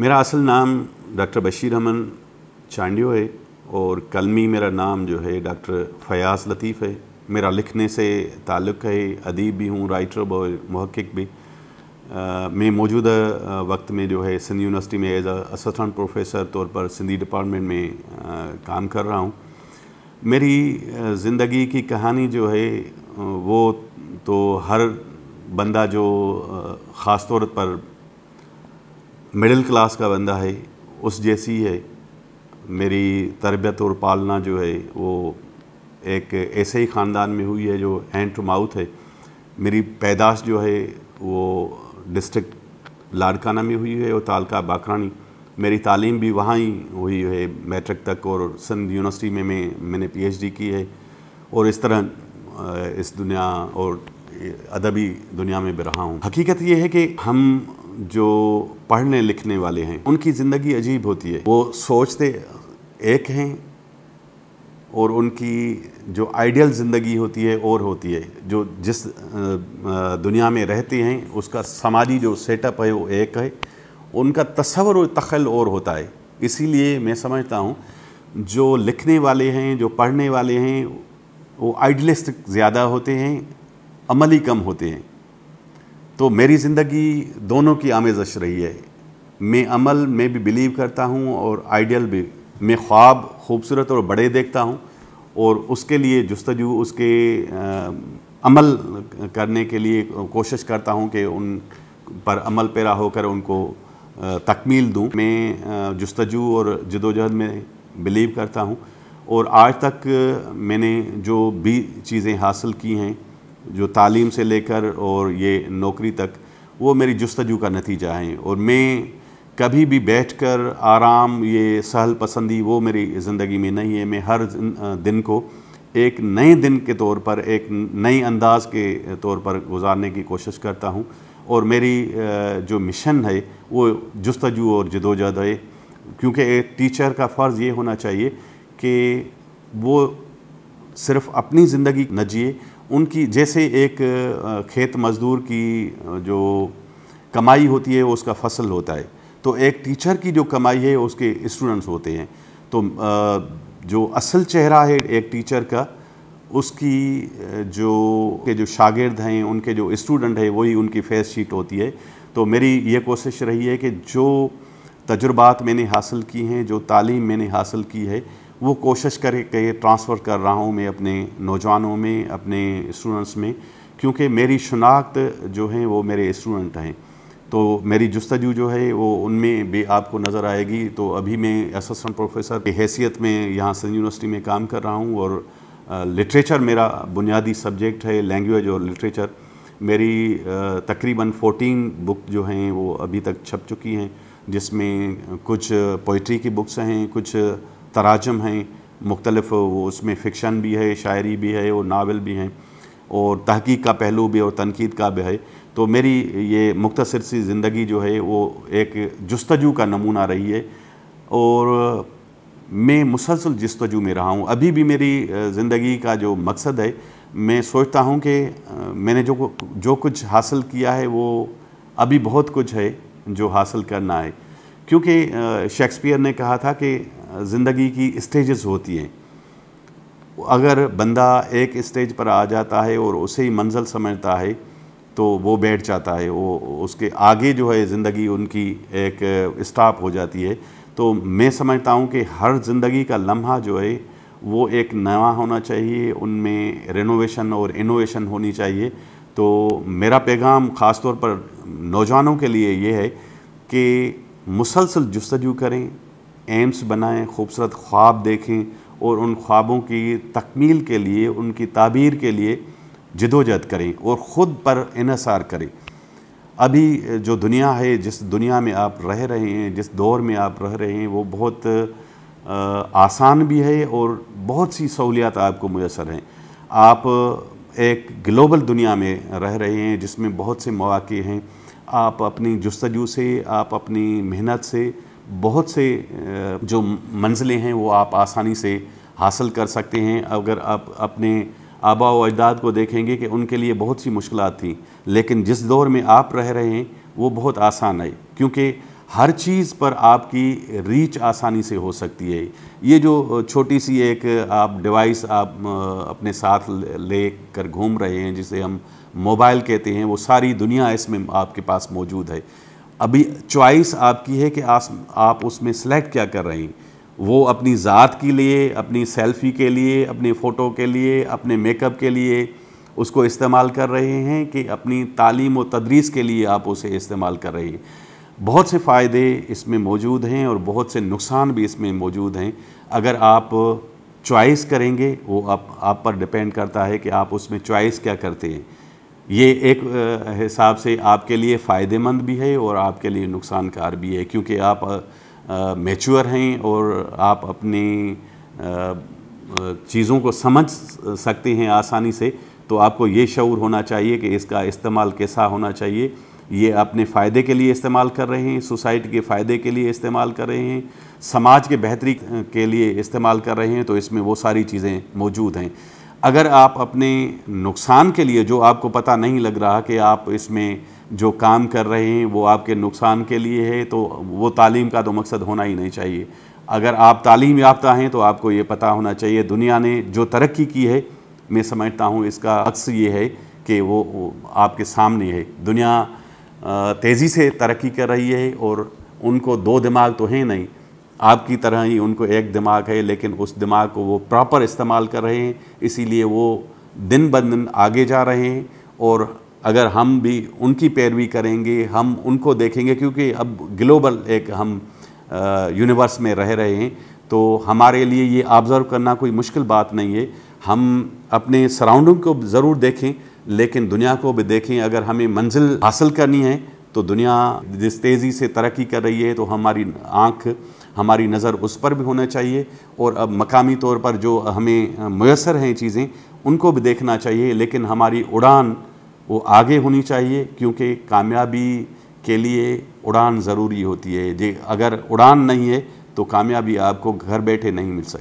मेरा असल नाम डॉक्टर बशीर अमन चांडियो है और कलमी मेरा नाम जो है डॉक्टर फयाज लतीफ़ है मेरा लिखने से ताल्लुक़ है अदीब भी हूँ राइटर और महक्क भी आ, मैं मौजूदा वक्त में जो है सिंध यूनिवर्सिटी में एज असिस्टेंट प्रोफेसर तौर पर सिंधी डिपार्टमेंट में आ, काम कर रहा हूँ मेरी ज़िंदगी की कहानी जो है वो तो हर बंदा जो ख़ास तौर पर मिडिल क्लास का बंदा है उस जैसी है मेरी तरबियत और पालना जो है वो एक ऐसे ही ख़ानदान में हुई है जो हैंड टू माउथ है मेरी पैदाश जो है वो डिस्ट्रिक्ट लाड़काना में हुई है और तालका बाकरानी मेरी तालीम भी वहाँ ही हुई है मैट्रिक तक और सिंध यूनिवर्सिटी में मैं मैंने पीएचडी की है और इस तरह इस दुनिया और अदबी दुनिया में भी रहा हूँ हकीकत ये है कि हम जो पढ़ने लिखने वाले हैं उनकी ज़िंदगी अजीब होती है वो सोचते एक हैं और उनकी जो आइडियल ज़िंदगी होती है और होती है जो जिस दुनिया में रहते हैं उसका समाजी जो सेटअप है वो एक है उनका तस्वर और तखल और होता है इसीलिए मैं समझता हूँ जो लिखने वाले हैं जो पढ़ने वाले हैं वो आइडलिस्ट ज़्यादा होते हैं अमली कम होते हैं तो मेरी ज़िंदगी दोनों की आमेजश रही है मैं अमल में भी बिलीव करता हूँ और आइडियल भी मैं ख्वाब खूबसूरत और बड़े देखता हूँ और उसके लिए जस्तजू उसके आ, अमल करने के लिए कोशिश करता हूँ कि उन पर अमल पैरा होकर उनको तकमील दूँ मैं जस्तजू और जदोजहद में बिलीव करता हूँ और आज तक मैंने जो भी चीज़ें हासिल की हैं जो तालीम से लेकर और ये नौकरी तक वो मेरी जस्तजू का नतीजा है और मैं कभी भी बैठकर आराम ये सहल पसंदी वो मेरी ज़िंदगी में नहीं है मैं हर दिन को एक नए दिन के तौर पर एक नए अंदाज के तौर पर गुजारने की कोशिश करता हूँ और मेरी जो मिशन है वो जस्तजू और जदोजहद है क्योंकि एक टीचर का फ़र्ज़ ये होना चाहिए कि वो सिर्फ़ अपनी ज़िंदगी न जिए उनकी जैसे एक खेत मजदूर की जो कमाई होती है उसका फसल होता है तो एक टीचर की जो कमाई है उसके स्टूडेंट्स होते हैं तो जो असल चेहरा है एक टीचर का उसकी जो के जो शागिर्द हैं उनके जो स्टूडेंट हैं वही उनकी फेस शीट होती है तो मेरी ये कोशिश रही है कि जो तजुर्बात मैंने हासिल की हैं जो तालीम मैंने हासिल की है वो कोशिश करे कि ट्रांसफ़र कर रहा हूँ मैं अपने नौजवानों में अपने स्टूडेंट्स में क्योंकि मेरी शनाख्त जो है वो मेरे स्टूडेंट हैं तो मेरी जस्तजू जो है वो उनमें भी आपको नज़र आएगी तो अभी मैं असिस्टेंट प्रोफेसर की हैसियत में यहाँ सिंध यूनिवर्सिटी में काम कर रहा हूँ और लिटरेचर मेरा बुनियादी सब्जेक्ट है लैंग्वेज और लिटरेचर मेरी तकरीबन 14 बुक जो हैं वो अभी तक छप चुकी हैं जिसमें कुछ पोइट्री की बुक्स हैं कुछ तराजम हैं मुख्तलफ़ उसमें फ़िक्शन भी है शायरी भी है और नावल भी हैं और तहकीक का पहलू भी और तनकीद का भी है तो मेरी ये मुख्तर सी ज़िंदगी जो है वो एक जस्तजू का नमूना रही है और मैं मुसलसल जस्तजू में रहा हूँ अभी भी मेरी ज़िंदगी का जो मकसद है मैं सोचता हूँ कि मैंने जो जो कुछ हासिल किया है वो अभी बहुत कुछ है जो हासिल करना है क्योंकि शेक्सपियर ने कहा था कि ज़िंदगी की स्टेजेस होती हैं अगर बंदा एक स्टेज पर आ जाता है और उसे ही मंजिल समझता है तो वो बैठ जाता है वो उसके आगे जो है ज़िंदगी उनकी एक स्टॉप हो जाती है तो मैं समझता हूँ कि हर ज़िंदगी का लम्हा जो है वो एक नया होना चाहिए उनमें रेनोवेशन और इनोवेशन होनी चाहिए तो मेरा पैगाम ख़ास तौर पर नौजवानों के लिए ये है कि मुसलसल जस्तजू करें एम्स बनाएं खूबसूरत ख्वाब देखें और उन ख्वाबों की तकमील के लिए उनकी ताबीर के लिए जदोजहद करें और ख़ुद पर इसार करें अभी जो दुनिया है जिस दुनिया में आप रह रहे हैं जिस दौर में आप रह रहे हैं वो बहुत आसान भी है और बहुत सी सहूलियात आपको मैसर हैं आप एक ग्लोबल दुनिया में रह रहे हैं जिसमें बहुत से मौाक़े हैं आप अपनी जस्तजू से आप अपनी मेहनत से बहुत से जो मंजिलें हैं वो आप आसानी से हासिल कर सकते हैं अगर आप अपने आबा व अजदाद को देखेंगे कि उनके लिए बहुत सी मुश्किल थी लेकिन जिस दौर में आप रह रहे हैं वो बहुत आसान है क्योंकि हर चीज़ पर आपकी रीच आसानी से हो सकती है ये जो छोटी सी एक आप डिवाइस आप अपने साथ ले कर घूम रहे हैं जिसे हम मोबाइल कहते हैं वो सारी दुनिया इसमें आपके पास मौजूद है अभी चॉइस आपकी है कि आप आप उसमें सेलेक्ट क्या कर रहे हैं वो अपनी ज़ात के लिए अपनी सेल्फी के लिए अपनी फ़ोटो के लिए अपने मेकअप के लिए उसको इस्तेमाल कर रहे हैं कि अपनी तालीम व तदरीस के लिए आप उसे इस्तेमाल कर रहे हैं बहुत से फ़ायदे इसमें मौजूद हैं और बहुत से नुकसान भी इसमें मौजूद हैं अगर आप चॉइस करेंगे वो आप आप पर डिपेंड करता है कि आप उसमें चॉइस क्या करते हैं ये एक हिसाब से आपके लिए फ़ायदेमंद भी है और आपके लिए नुकसानकार भी है क्योंकि आप मेच्योर हैं और आप अपनी चीज़ों को समझ सकते हैं आसानी से तो आपको ये शौर होना चाहिए कि इसका इस्तेमाल कैसा होना चाहिए ये अपने फ़ायदे के लिए इस्तेमाल कर रहे हैं सोसाइटी के फ़ायदे के लिए इस्तेमाल कर रहे हैं समाज के बेहतरी के लिए इस्तेमाल कर रहे हैं तो इसमें वो सारी चीज़ें मौजूद हैं अगर आप अपने नुकसान के लिए जो आपको पता नहीं लग रहा कि आप इसमें जो काम कर रहे हैं वो आपके नुकसान के लिए है तो वो तालीम का तो मकसद होना ही नहीं चाहिए अगर आप तालीम याफ्ता हैं तो आपको ये पता होना चाहिए दुनिया ने जो तरक्की की है मैं समझता हूँ इसका अक्स ये है कि वो, आपके सामने है दुनिया तेज़ी से तरक्की कर रही है और उनको दो दिमाग तो हैं नहीं आपकी तरह ही उनको एक दिमाग है लेकिन उस दिमाग को वो प्रॉपर इस्तेमाल कर रहे हैं इसीलिए वो दिन ब दिन आगे जा रहे हैं और अगर हम भी उनकी पैरवी करेंगे हम उनको देखेंगे क्योंकि अब ग्लोबल एक हम यूनिवर्स में रह रहे हैं तो हमारे लिए ये ऑब्ज़र्व करना कोई मुश्किल बात नहीं है हम अपने सराउंडिंग को ज़रूर देखें लेकिन दुनिया को भी देखें अगर हमें मंजिल हासिल करनी है तो दुनिया जिस तेज़ी से तरक्की कर रही है तो हमारी आँख हमारी नज़र उस पर भी होना चाहिए और अब मकामी तौर पर जो हमें मैसर हैं चीज़ें उनको भी देखना चाहिए लेकिन हमारी उड़ान वो आगे होनी चाहिए क्योंकि कामयाबी के लिए उड़ान ज़रूरी होती है जे अगर उड़ान नहीं है तो कामयाबी आपको घर बैठे नहीं मिल सकती